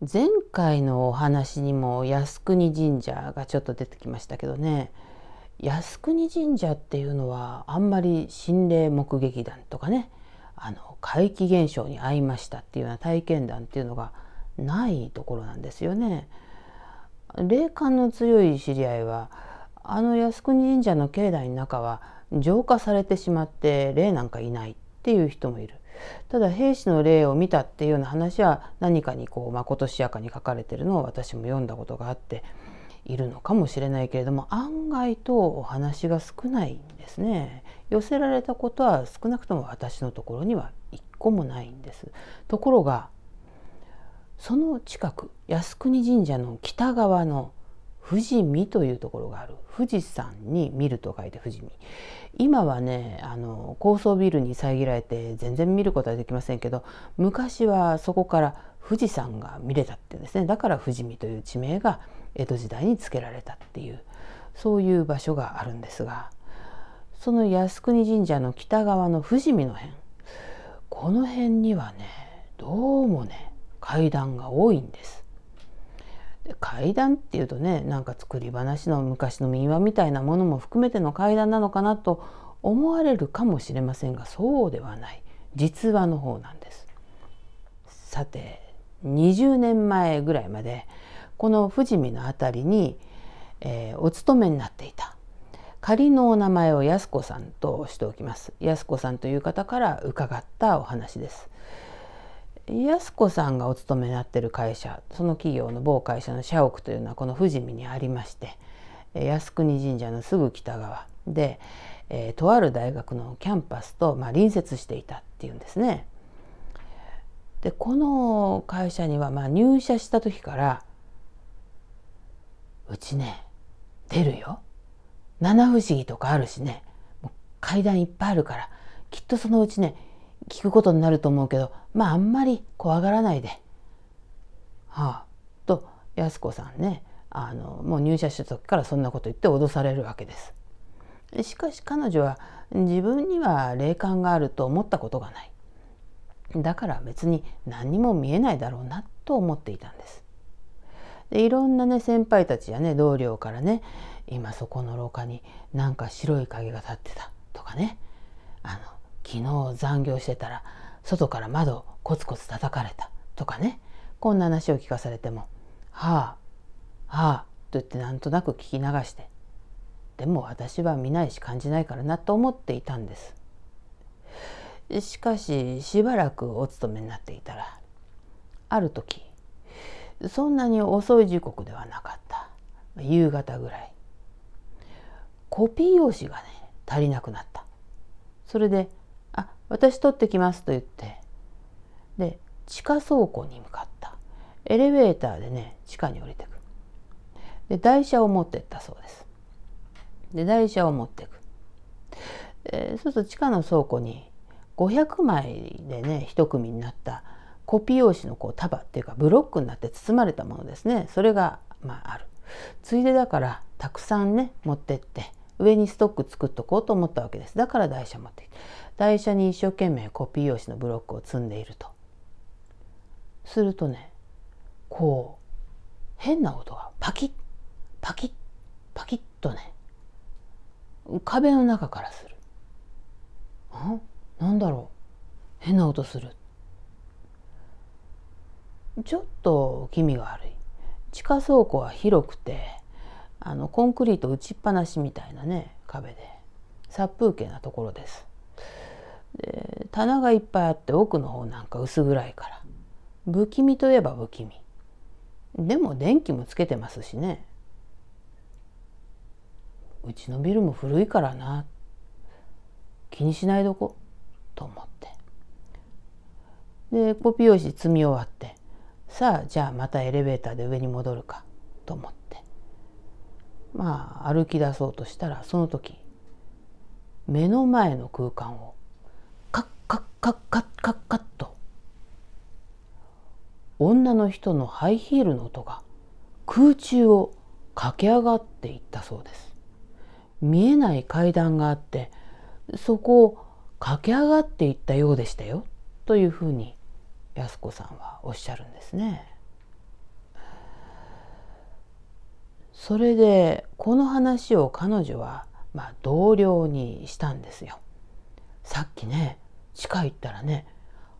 前回のお話にも靖国神社がちょっと出てきましたけどね靖国神社っていうのはあんまり心霊目撃談とかねあの怪奇現象に遭いましたっていうような体験談っていうのがないところなんですよね。霊感の強い知り合いはあの靖国神社の境内の中は浄化されてしまって霊なんかいないっていう人もいる。ただ兵士の霊を見たっていうような話は何かにこうまことしやかに書かれてるのを私も読んだことがあっているのかもしれないけれども案外とお話が少ないんですね。寄せられたことは少なくとも私のところには一個もないんです。ところがその近く靖国神社の北側の富士見というところがある富士山に見ると書いて富士見今はねあの高層ビルに遮られて全然見ることはできませんけど昔はそこから富士山が見れたってんですねだから富士見という地名が江戸時代に付けられたっていうそういう場所があるんですがその靖国神社の北側の富士見の辺この辺にはねどうもね階段が多いんです。怪談っていうとねなんか作り話の昔の民話みたいなものも含めての怪談なのかなと思われるかもしれませんがそうではない実話の方なんです。さて20年前ぐらいまでこの富士見の辺りに、えー、お勤めになっていた仮のお名前を安子さんとしておきます安子さんという方から伺ったお話です。安子さんがお勤めになってる会社その企業の某会社の社屋というのはこの富士見にありまして靖国神社のすぐ北側で、えー、とある大学のキャンパスと、まあ、隣接していたっていうんですね。でこの会社には、まあ、入社した時から「うちね出るよ七不思議とかあるしね階段いっぱいあるからきっとそのうちね聞くことになると思うけどまああんまり怖がらないで。はあ、と安子さんねあのもう入社した時からそんなこと言って脅されるわけです。しかし彼女は自分には霊感があると思ったことがない。だから別に何にも見えないだろうなと思っていたんです。でいろんなね先輩たちやね同僚からね今そこの廊下になんか白い影が立ってたとかね昨日残業してたら外から窓をコツコツ叩かれたとかねこんな話を聞かされても「はあはあ」と言ってなんとなく聞き流してでも私は見ないし感じないからなと思っていたんですしかししばらくお勤めになっていたらある時そんなに遅い時刻ではなかった夕方ぐらいコピー用紙がね足りなくなったそれで私取ってきますと言って、で、地下倉庫に向かった。エレベーターでね、地下に降りてく。で、台車を持ってったそうです。で、台車を持ってく。えそうすると地下の倉庫に500枚でね、一組になったコピー用紙のこう束っていうかブロックになって包まれたものですね。それが、まあ、ある。ついでだからたくさんね持ってって上にストック作っとこうと思ったわけですだから台車持って台車に一生懸命コピー用紙のブロックを積んでいるとするとねこう変な音がパキッパキッパキッとね壁の中からする。んなんだろう変な音する。ちょっと気味が悪い。地下倉庫は広くてあのコンクリート打ちっぱなしみたいなね壁で殺風景なところですで棚がいっぱいあって奥の方なんか薄暗いから不気味といえば不気味でも電気もつけてますしねうちのビルも古いからな気にしないどこと思ってでコピー用紙積み終わってさあじゃあまたエレベーターで上に戻るかと思ってまあ歩き出そうとしたらその時目の前の空間をカッカッカッカッカッカッと女の人のハイヒールの音が空中を駆け上がっていったそうです見えない階段があってそこを駆け上がっていったようでしたよというふうに安子さんはおっしゃるんですね。それでこの話を彼女は、まあ、同僚にしたんですよ。さっきね地下行ったらね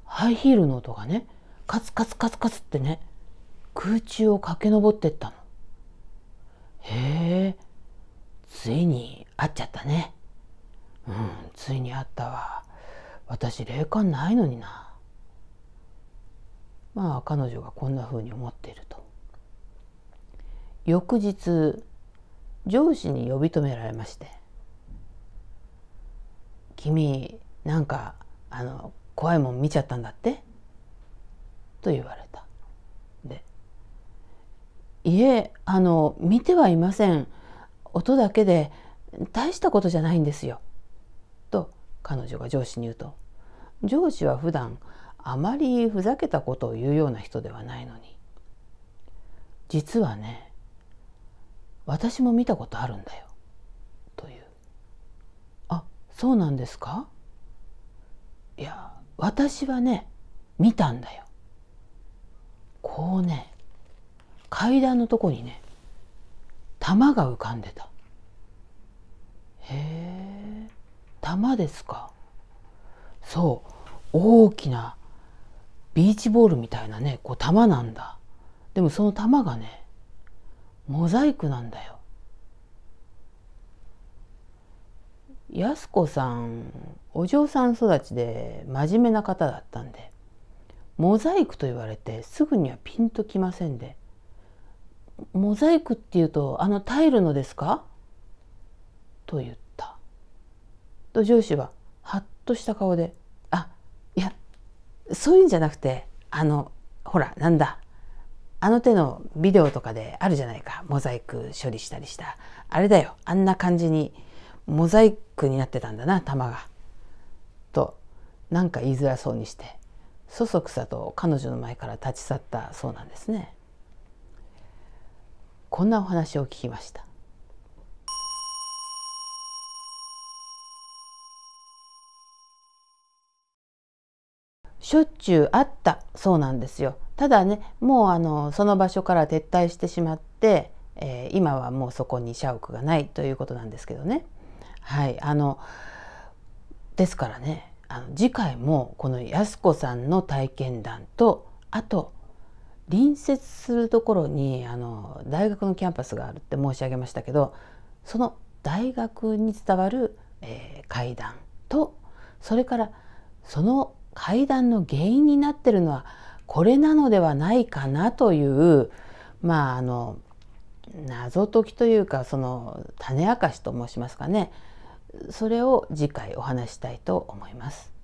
ハイヒールの音がねカツカツカツカツってね空中を駆け上ってったの。へえついに会っちゃったね。うんついに会ったわ。私霊感ないのにな。まあ彼女がこんな風に思っていると。翌日上司に呼び止められまして「君なんかあの怖いもん見ちゃったんだって?」と言われた。で「いえあの見てはいません音だけで大したことじゃないんですよ」と彼女が上司に言うと上司は普段あまりふざけたことを言うような人ではないのに実はね私も見たことあるんだよ」という「あそうなんですか?」いや私はね見たんだよ。こうね階段のとこにね玉が浮かんでた。へえ玉ですか。そう大きなビーチボールみたいなねこう玉なんだ。でもその玉がねモザイクなんだよ。やす子さんお嬢さん育ちで真面目な方だったんでモザイクと言われてすぐにはピンときませんでモザイクっていうとあのタイルのですかと言ったと上司ははっとした顔で「あいやそういうんじゃなくてあのほらなんだあの手のビデオとかであるじゃないかモザイク処理したりしたあれだよあんな感じにモザイクになってたんだな玉が。となんか言いづらそうにしてそそくさと彼女の前から立ち去ったそうなんですね。こんなお話を聞きました。しょっちゅうあったそうなんですよ。ただねもうあのその場所から撤退してしまって、えー、今はもうそこに社屋がないということなんですけどね。はいあのですからねあの次回もこの安子さんの体験談とあと隣接するところにあの大学のキャンパスがあるって申し上げましたけどその大学に伝わる、えー、階段とそれからその階段の原因になってるのはこれなのではないかなというまああの謎解きというかその種明かしと申しますかねそれを次回お話したいと思います。